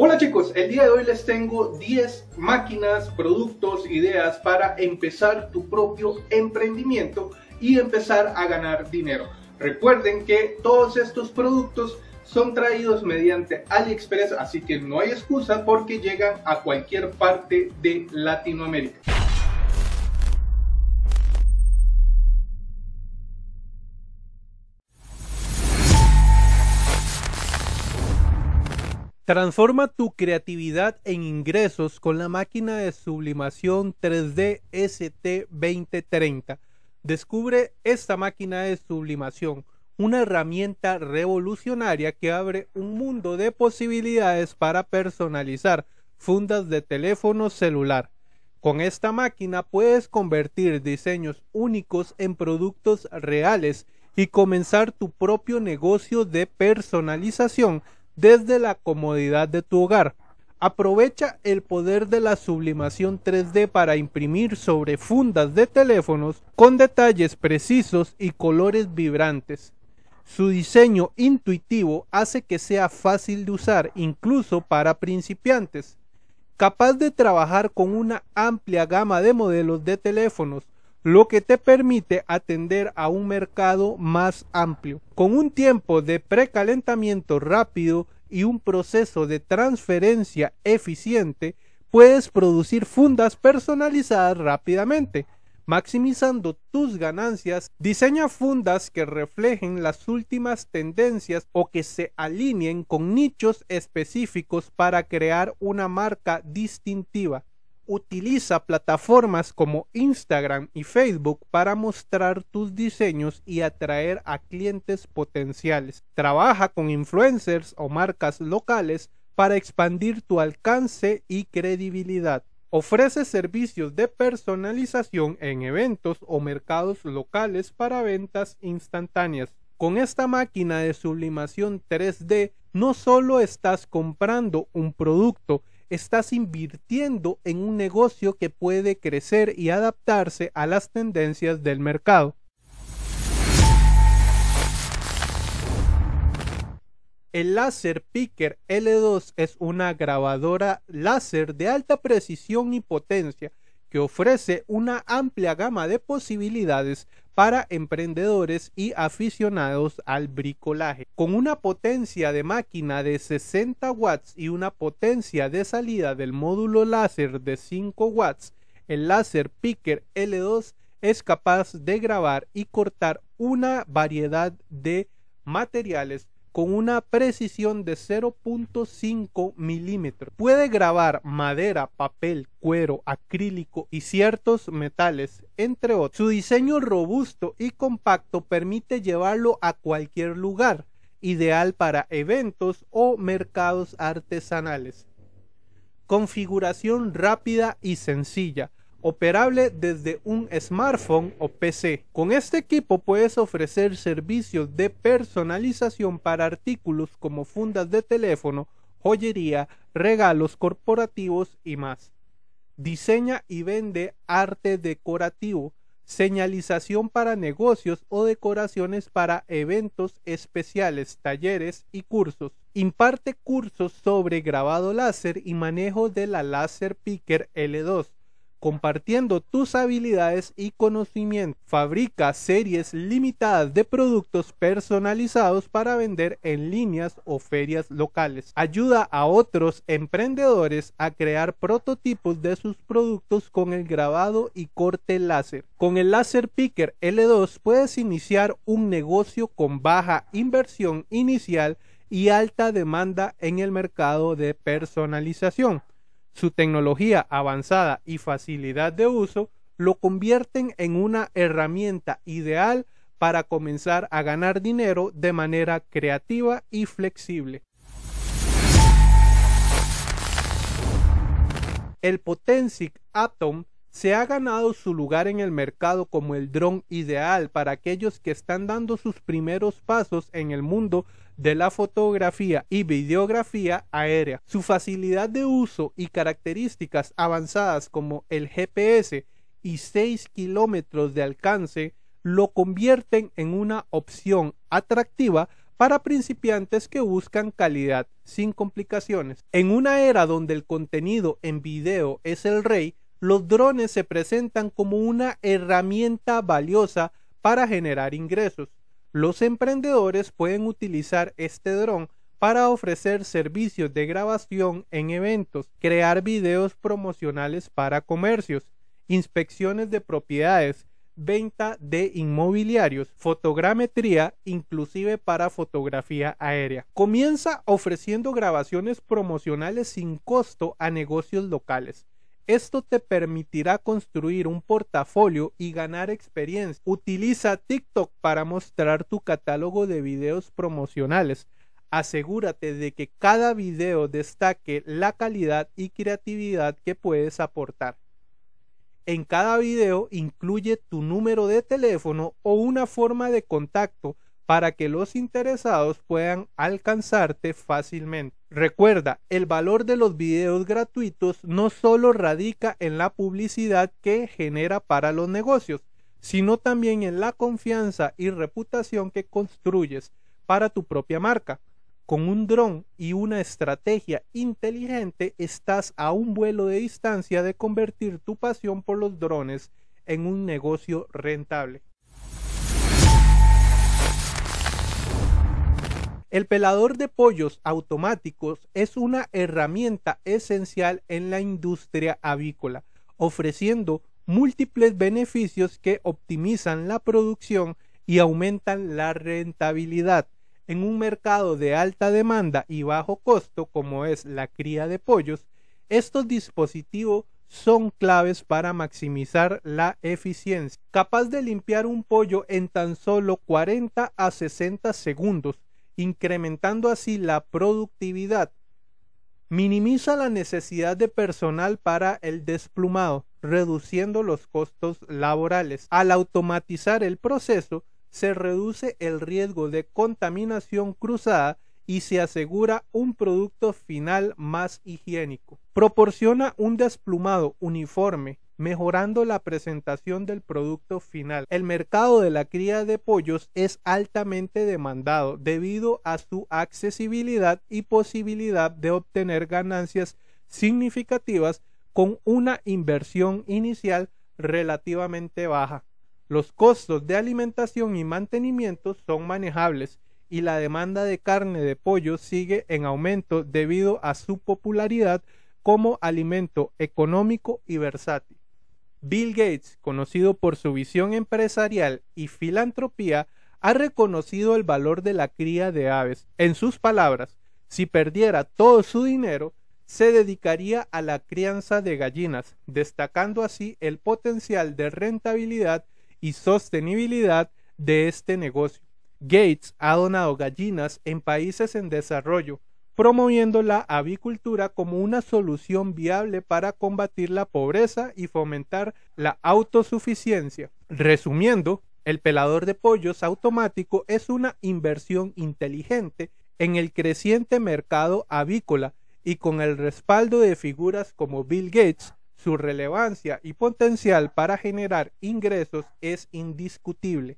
Hola chicos, el día de hoy les tengo 10 máquinas, productos, ideas para empezar tu propio emprendimiento y empezar a ganar dinero. Recuerden que todos estos productos son traídos mediante AliExpress, así que no hay excusa porque llegan a cualquier parte de Latinoamérica. Transforma tu creatividad en ingresos con la máquina de sublimación 3D ST2030. Descubre esta máquina de sublimación, una herramienta revolucionaria que abre un mundo de posibilidades para personalizar fundas de teléfono celular. Con esta máquina puedes convertir diseños únicos en productos reales y comenzar tu propio negocio de personalización desde la comodidad de tu hogar. Aprovecha el poder de la sublimación 3D para imprimir sobre fundas de teléfonos con detalles precisos y colores vibrantes. Su diseño intuitivo hace que sea fácil de usar incluso para principiantes. Capaz de trabajar con una amplia gama de modelos de teléfonos, lo que te permite atender a un mercado más amplio. Con un tiempo de precalentamiento rápido y un proceso de transferencia eficiente, puedes producir fundas personalizadas rápidamente. Maximizando tus ganancias, diseña fundas que reflejen las últimas tendencias o que se alineen con nichos específicos para crear una marca distintiva. Utiliza plataformas como Instagram y Facebook para mostrar tus diseños y atraer a clientes potenciales. Trabaja con influencers o marcas locales para expandir tu alcance y credibilidad. Ofrece servicios de personalización en eventos o mercados locales para ventas instantáneas. Con esta máquina de sublimación 3D no solo estás comprando un producto, estás invirtiendo en un negocio que puede crecer y adaptarse a las tendencias del mercado. El láser Picker L2 es una grabadora láser de alta precisión y potencia que ofrece una amplia gama de posibilidades para emprendedores y aficionados al bricolaje. Con una potencia de máquina de 60 watts y una potencia de salida del módulo láser de 5 watts, el láser Picker L2 es capaz de grabar y cortar una variedad de materiales con una precisión de 0.5 milímetros. Puede grabar madera, papel, cuero, acrílico y ciertos metales entre otros. Su diseño robusto y compacto permite llevarlo a cualquier lugar, ideal para eventos o mercados artesanales. Configuración rápida y sencilla operable desde un smartphone o PC. Con este equipo puedes ofrecer servicios de personalización para artículos como fundas de teléfono, joyería, regalos corporativos y más. Diseña y vende arte decorativo, señalización para negocios o decoraciones para eventos especiales, talleres y cursos. Imparte cursos sobre grabado láser y manejo de la Láser Picker L2 compartiendo tus habilidades y conocimientos. Fabrica series limitadas de productos personalizados para vender en líneas o ferias locales. Ayuda a otros emprendedores a crear prototipos de sus productos con el grabado y corte láser. Con el Láser Picker L2 puedes iniciar un negocio con baja inversión inicial y alta demanda en el mercado de personalización. Su tecnología avanzada y facilidad de uso lo convierten en una herramienta ideal para comenzar a ganar dinero de manera creativa y flexible. El Potensic Atom se ha ganado su lugar en el mercado como el dron ideal para aquellos que están dando sus primeros pasos en el mundo de la fotografía y videografía aérea. Su facilidad de uso y características avanzadas como el GPS y 6 kilómetros de alcance lo convierten en una opción atractiva para principiantes que buscan calidad sin complicaciones. En una era donde el contenido en video es el rey, los drones se presentan como una herramienta valiosa para generar ingresos. Los emprendedores pueden utilizar este dron para ofrecer servicios de grabación en eventos, crear videos promocionales para comercios, inspecciones de propiedades, venta de inmobiliarios, fotogrametría, inclusive para fotografía aérea. Comienza ofreciendo grabaciones promocionales sin costo a negocios locales esto te permitirá construir un portafolio y ganar experiencia. Utiliza TikTok para mostrar tu catálogo de videos promocionales. Asegúrate de que cada video destaque la calidad y creatividad que puedes aportar. En cada video incluye tu número de teléfono o una forma de contacto para que los interesados puedan alcanzarte fácilmente. Recuerda, el valor de los videos gratuitos no solo radica en la publicidad que genera para los negocios, sino también en la confianza y reputación que construyes para tu propia marca. Con un dron y una estrategia inteligente estás a un vuelo de distancia de convertir tu pasión por los drones en un negocio rentable. El pelador de pollos automáticos es una herramienta esencial en la industria avícola, ofreciendo múltiples beneficios que optimizan la producción y aumentan la rentabilidad. En un mercado de alta demanda y bajo costo como es la cría de pollos, estos dispositivos son claves para maximizar la eficiencia. Capaz de limpiar un pollo en tan solo 40 a 60 segundos incrementando así la productividad. Minimiza la necesidad de personal para el desplumado, reduciendo los costos laborales. Al automatizar el proceso, se reduce el riesgo de contaminación cruzada y se asegura un producto final más higiénico. Proporciona un desplumado uniforme, mejorando la presentación del producto final. El mercado de la cría de pollos es altamente demandado debido a su accesibilidad y posibilidad de obtener ganancias significativas con una inversión inicial relativamente baja. Los costos de alimentación y mantenimiento son manejables y la demanda de carne de pollo sigue en aumento debido a su popularidad como alimento económico y versátil. Bill Gates, conocido por su visión empresarial y filantropía, ha reconocido el valor de la cría de aves. En sus palabras, si perdiera todo su dinero, se dedicaría a la crianza de gallinas, destacando así el potencial de rentabilidad y sostenibilidad de este negocio. Gates ha donado gallinas en países en desarrollo, promoviendo la avicultura como una solución viable para combatir la pobreza y fomentar la autosuficiencia. Resumiendo, el pelador de pollos automático es una inversión inteligente en el creciente mercado avícola y con el respaldo de figuras como Bill Gates, su relevancia y potencial para generar ingresos es indiscutible.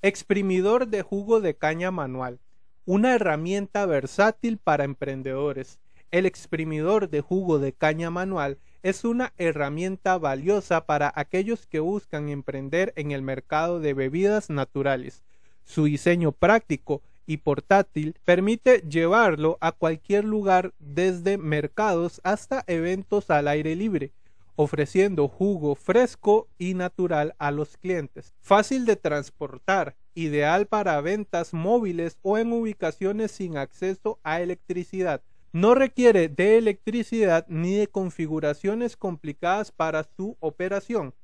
Exprimidor de jugo de caña manual. Una herramienta versátil para emprendedores. El exprimidor de jugo de caña manual es una herramienta valiosa para aquellos que buscan emprender en el mercado de bebidas naturales. Su diseño práctico y portátil permite llevarlo a cualquier lugar desde mercados hasta eventos al aire libre ofreciendo jugo fresco y natural a los clientes. Fácil de transportar, ideal para ventas móviles o en ubicaciones sin acceso a electricidad. No requiere de electricidad ni de configuraciones complicadas para su operación.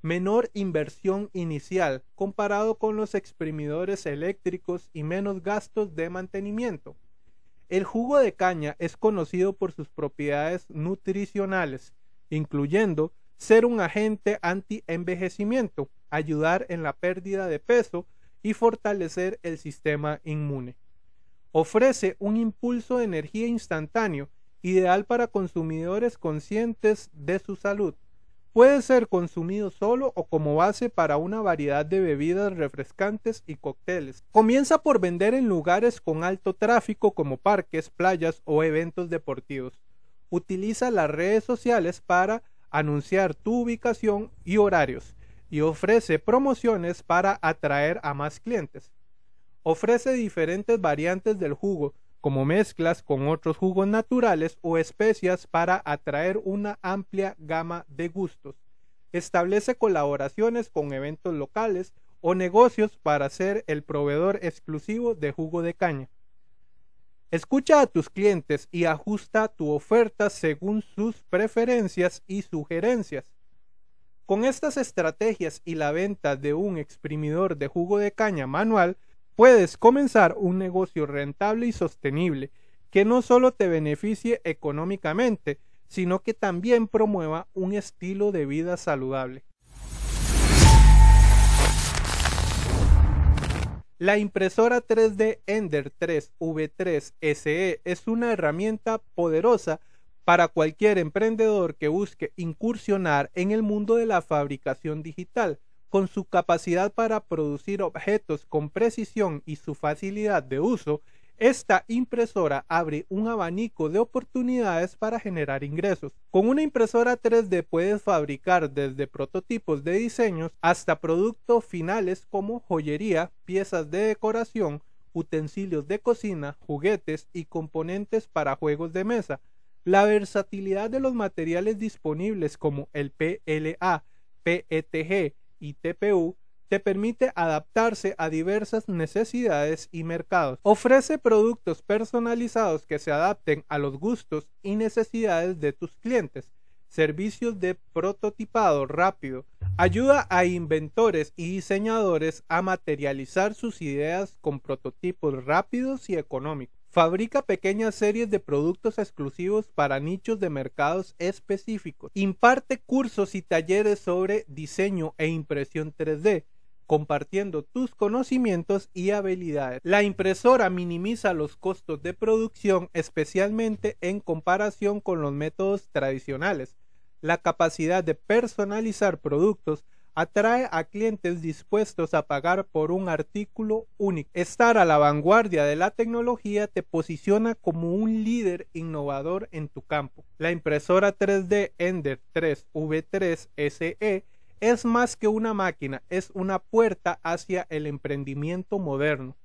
Menor inversión inicial comparado con los exprimidores eléctricos y menos gastos de mantenimiento. El jugo de caña es conocido por sus propiedades nutricionales incluyendo ser un agente anti-envejecimiento, ayudar en la pérdida de peso y fortalecer el sistema inmune. Ofrece un impulso de energía instantáneo, ideal para consumidores conscientes de su salud. Puede ser consumido solo o como base para una variedad de bebidas refrescantes y cócteles. Comienza por vender en lugares con alto tráfico como parques, playas o eventos deportivos utiliza las redes sociales para anunciar tu ubicación y horarios y ofrece promociones para atraer a más clientes. Ofrece diferentes variantes del jugo, como mezclas con otros jugos naturales o especias para atraer una amplia gama de gustos. Establece colaboraciones con eventos locales o negocios para ser el proveedor exclusivo de jugo de caña. Escucha a tus clientes y ajusta tu oferta según sus preferencias y sugerencias. Con estas estrategias y la venta de un exprimidor de jugo de caña manual, puedes comenzar un negocio rentable y sostenible que no solo te beneficie económicamente, sino que también promueva un estilo de vida saludable. La impresora 3D Ender 3 V3 SE es una herramienta poderosa para cualquier emprendedor que busque incursionar en el mundo de la fabricación digital, con su capacidad para producir objetos con precisión y su facilidad de uso, esta impresora abre un abanico de oportunidades para generar ingresos. Con una impresora 3D puedes fabricar desde prototipos de diseños hasta productos finales como joyería, piezas de decoración, utensilios de cocina, juguetes y componentes para juegos de mesa. La versatilidad de los materiales disponibles como el PLA, PETG y TPU te permite adaptarse a diversas necesidades y mercados. Ofrece productos personalizados que se adapten a los gustos y necesidades de tus clientes. Servicios de prototipado rápido. Ayuda a inventores y diseñadores a materializar sus ideas con prototipos rápidos y económicos. Fabrica pequeñas series de productos exclusivos para nichos de mercados específicos. Imparte cursos y talleres sobre diseño e impresión 3D compartiendo tus conocimientos y habilidades. La impresora minimiza los costos de producción, especialmente en comparación con los métodos tradicionales. La capacidad de personalizar productos atrae a clientes dispuestos a pagar por un artículo único. Estar a la vanguardia de la tecnología te posiciona como un líder innovador en tu campo. La impresora 3D Ender 3 V3 SE es más que una máquina, es una puerta hacia el emprendimiento moderno,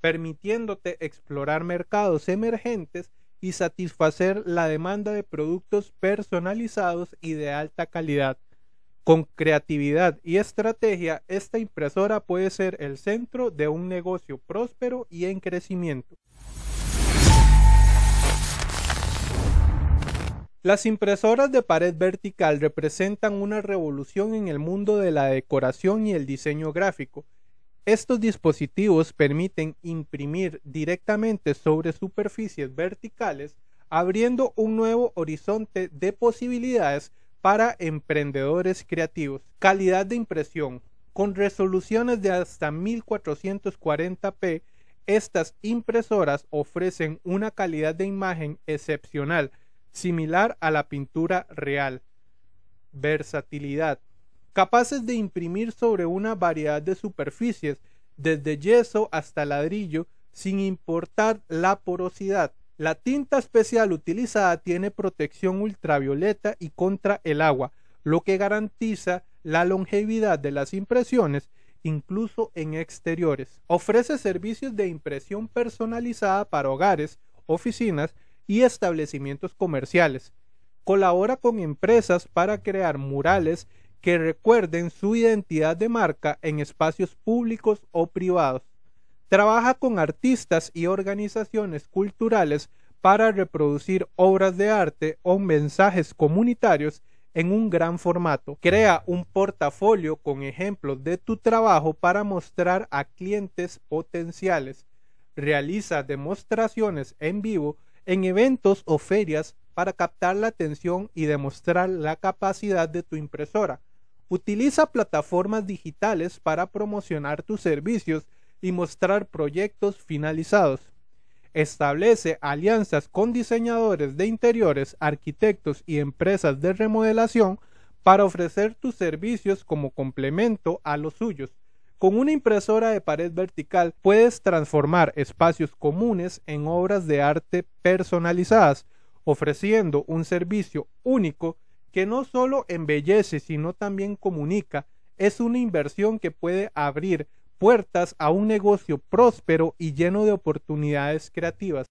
permitiéndote explorar mercados emergentes y satisfacer la demanda de productos personalizados y de alta calidad. Con creatividad y estrategia, esta impresora puede ser el centro de un negocio próspero y en crecimiento. Las impresoras de pared vertical representan una revolución en el mundo de la decoración y el diseño gráfico. Estos dispositivos permiten imprimir directamente sobre superficies verticales, abriendo un nuevo horizonte de posibilidades para emprendedores creativos. Calidad de impresión. Con resoluciones de hasta 1440p, estas impresoras ofrecen una calidad de imagen excepcional similar a la pintura real. Versatilidad. Capaces de imprimir sobre una variedad de superficies, desde yeso hasta ladrillo, sin importar la porosidad. La tinta especial utilizada tiene protección ultravioleta y contra el agua, lo que garantiza la longevidad de las impresiones incluso en exteriores. Ofrece servicios de impresión personalizada para hogares, oficinas y establecimientos comerciales. Colabora con empresas para crear murales que recuerden su identidad de marca en espacios públicos o privados. Trabaja con artistas y organizaciones culturales para reproducir obras de arte o mensajes comunitarios en un gran formato. Crea un portafolio con ejemplos de tu trabajo para mostrar a clientes potenciales. Realiza demostraciones en vivo en eventos o ferias para captar la atención y demostrar la capacidad de tu impresora. Utiliza plataformas digitales para promocionar tus servicios y mostrar proyectos finalizados. Establece alianzas con diseñadores de interiores, arquitectos y empresas de remodelación para ofrecer tus servicios como complemento a los suyos. Con una impresora de pared vertical puedes transformar espacios comunes en obras de arte personalizadas, ofreciendo un servicio único que no solo embellece, sino también comunica. Es una inversión que puede abrir puertas a un negocio próspero y lleno de oportunidades creativas.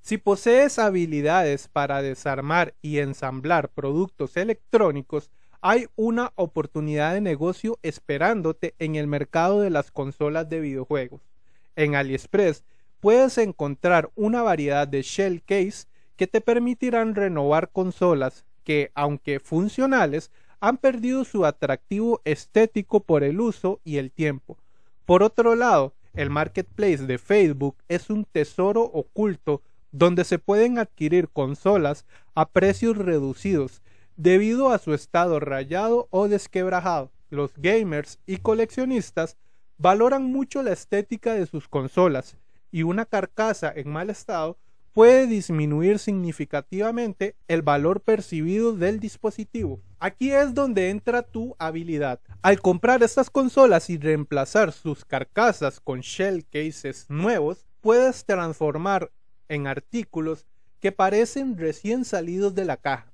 Si posees habilidades para desarmar y ensamblar productos electrónicos, hay una oportunidad de negocio esperándote en el mercado de las consolas de videojuegos. En AliExpress puedes encontrar una variedad de shell case que te permitirán renovar consolas que, aunque funcionales, han perdido su atractivo estético por el uso y el tiempo. Por otro lado, el marketplace de Facebook es un tesoro oculto donde se pueden adquirir consolas a precios reducidos debido a su estado rayado o desquebrajado. Los gamers y coleccionistas valoran mucho la estética de sus consolas y una carcasa en mal estado puede disminuir significativamente el valor percibido del dispositivo. Aquí es donde entra tu habilidad. Al comprar estas consolas y reemplazar sus carcasas con shell cases nuevos, puedes transformar en artículos que parecen recién salidos de la caja.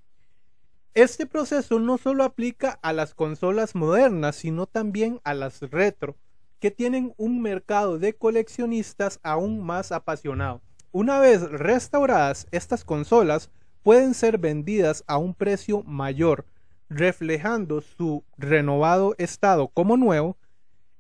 Este proceso no solo aplica a las consolas modernas, sino también a las retro, que tienen un mercado de coleccionistas aún más apasionado. Una vez restauradas, estas consolas pueden ser vendidas a un precio mayor, reflejando su renovado estado como nuevo.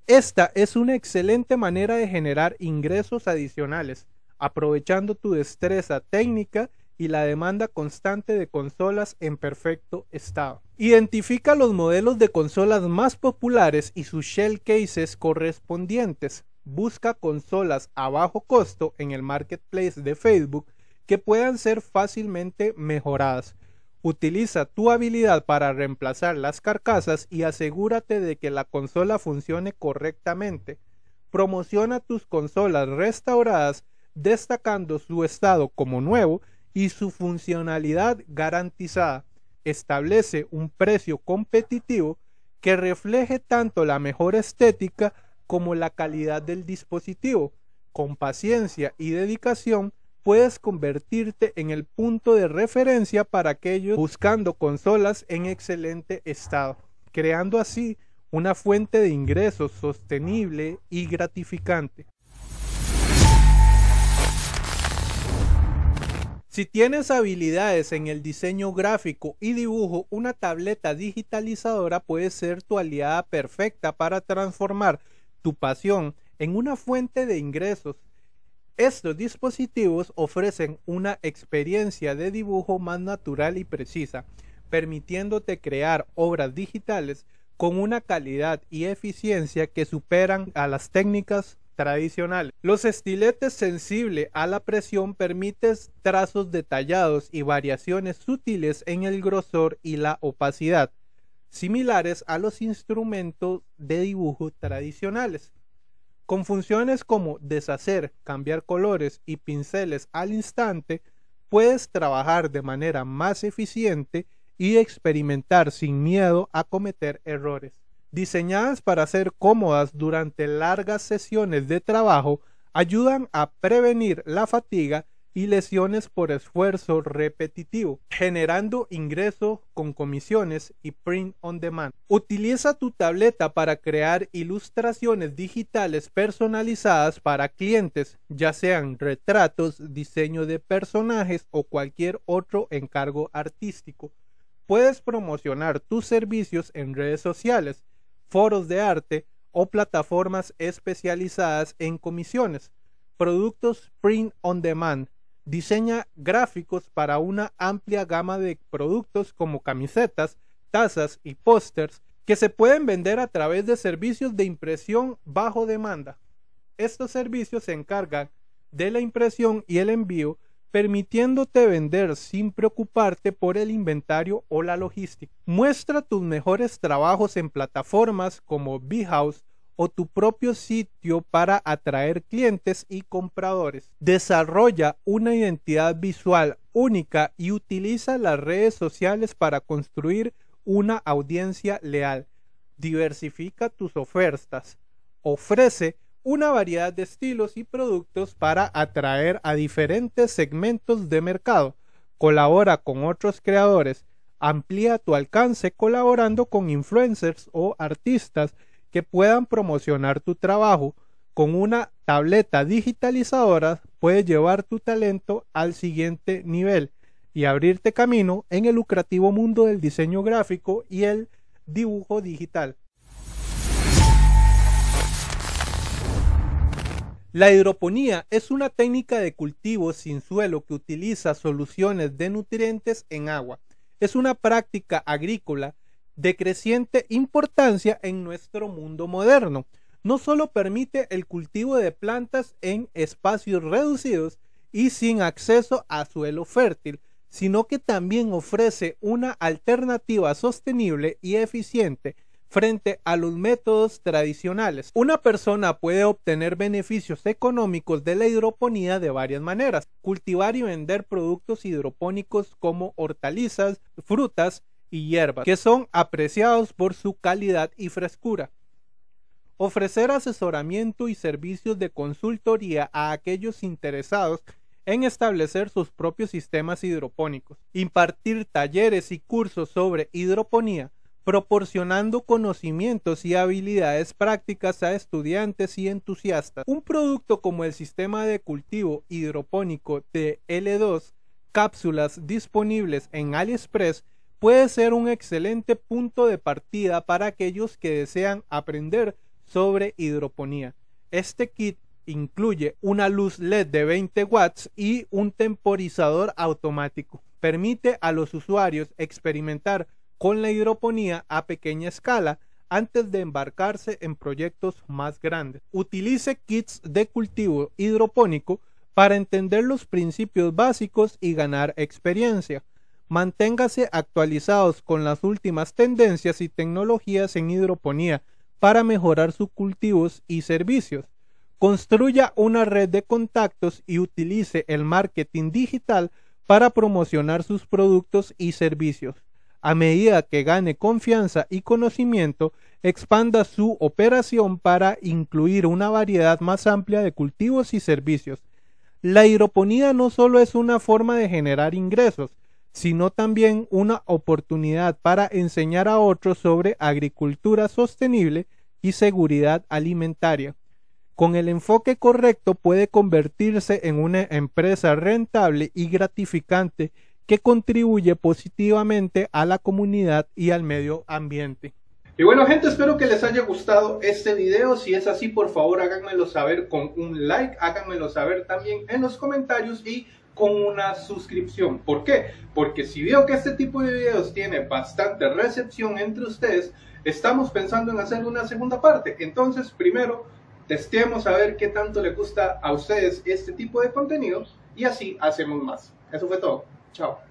Esta es una excelente manera de generar ingresos adicionales, aprovechando tu destreza técnica y la demanda constante de consolas en perfecto estado. Identifica los modelos de consolas más populares y sus shell cases correspondientes. Busca consolas a bajo costo en el marketplace de Facebook que puedan ser fácilmente mejoradas. Utiliza tu habilidad para reemplazar las carcasas y asegúrate de que la consola funcione correctamente. Promociona tus consolas restauradas destacando su estado como nuevo y su funcionalidad garantizada establece un precio competitivo que refleje tanto la mejor estética como la calidad del dispositivo. Con paciencia y dedicación puedes convertirte en el punto de referencia para aquellos buscando consolas en excelente estado, creando así una fuente de ingresos sostenible y gratificante. Si tienes habilidades en el diseño gráfico y dibujo, una tableta digitalizadora puede ser tu aliada perfecta para transformar tu pasión en una fuente de ingresos. Estos dispositivos ofrecen una experiencia de dibujo más natural y precisa, permitiéndote crear obras digitales con una calidad y eficiencia que superan a las técnicas los estiletes sensibles a la presión permiten trazos detallados y variaciones sutiles en el grosor y la opacidad, similares a los instrumentos de dibujo tradicionales. Con funciones como deshacer, cambiar colores y pinceles al instante, puedes trabajar de manera más eficiente y experimentar sin miedo a cometer errores diseñadas para ser cómodas durante largas sesiones de trabajo, ayudan a prevenir la fatiga y lesiones por esfuerzo repetitivo, generando ingresos con comisiones y print on demand. Utiliza tu tableta para crear ilustraciones digitales personalizadas para clientes, ya sean retratos, diseño de personajes o cualquier otro encargo artístico. Puedes promocionar tus servicios en redes sociales foros de arte o plataformas especializadas en comisiones, productos print on demand, diseña gráficos para una amplia gama de productos como camisetas, tazas y pósters que se pueden vender a través de servicios de impresión bajo demanda. Estos servicios se encargan de la impresión y el envío permitiéndote vender sin preocuparte por el inventario o la logística. Muestra tus mejores trabajos en plataformas como BeHouse o tu propio sitio para atraer clientes y compradores. Desarrolla una identidad visual única y utiliza las redes sociales para construir una audiencia leal. Diversifica tus ofertas. Ofrece una variedad de estilos y productos para atraer a diferentes segmentos de mercado. Colabora con otros creadores, amplía tu alcance colaborando con influencers o artistas que puedan promocionar tu trabajo. Con una tableta digitalizadora puedes llevar tu talento al siguiente nivel y abrirte camino en el lucrativo mundo del diseño gráfico y el dibujo digital. La hidroponía es una técnica de cultivo sin suelo que utiliza soluciones de nutrientes en agua. Es una práctica agrícola de creciente importancia en nuestro mundo moderno. No solo permite el cultivo de plantas en espacios reducidos y sin acceso a suelo fértil, sino que también ofrece una alternativa sostenible y eficiente frente a los métodos tradicionales. Una persona puede obtener beneficios económicos de la hidroponía de varias maneras. Cultivar y vender productos hidropónicos como hortalizas, frutas y hierbas, que son apreciados por su calidad y frescura. Ofrecer asesoramiento y servicios de consultoría a aquellos interesados en establecer sus propios sistemas hidropónicos. Impartir talleres y cursos sobre hidroponía proporcionando conocimientos y habilidades prácticas a estudiantes y entusiastas. Un producto como el sistema de cultivo hidropónico tl 2 cápsulas disponibles en AliExpress, puede ser un excelente punto de partida para aquellos que desean aprender sobre hidroponía. Este kit incluye una luz LED de 20 watts y un temporizador automático. Permite a los usuarios experimentar con la hidroponía a pequeña escala antes de embarcarse en proyectos más grandes. Utilice kits de cultivo hidropónico para entender los principios básicos y ganar experiencia. Manténgase actualizados con las últimas tendencias y tecnologías en hidroponía para mejorar sus cultivos y servicios. Construya una red de contactos y utilice el marketing digital para promocionar sus productos y servicios a medida que gane confianza y conocimiento, expanda su operación para incluir una variedad más amplia de cultivos y servicios. La hidroponía no solo es una forma de generar ingresos, sino también una oportunidad para enseñar a otros sobre agricultura sostenible y seguridad alimentaria. Con el enfoque correcto puede convertirse en una empresa rentable y gratificante que contribuye positivamente a la comunidad y al medio ambiente. Y bueno gente, espero que les haya gustado este video. Si es así, por favor háganmelo saber con un like, háganmelo saber también en los comentarios y con una suscripción. ¿Por qué? Porque si veo que este tipo de videos tiene bastante recepción entre ustedes, estamos pensando en hacer una segunda parte. Entonces, primero, testemos a ver qué tanto le gusta a ustedes este tipo de contenido y así hacemos más. Eso fue todo. Tchau.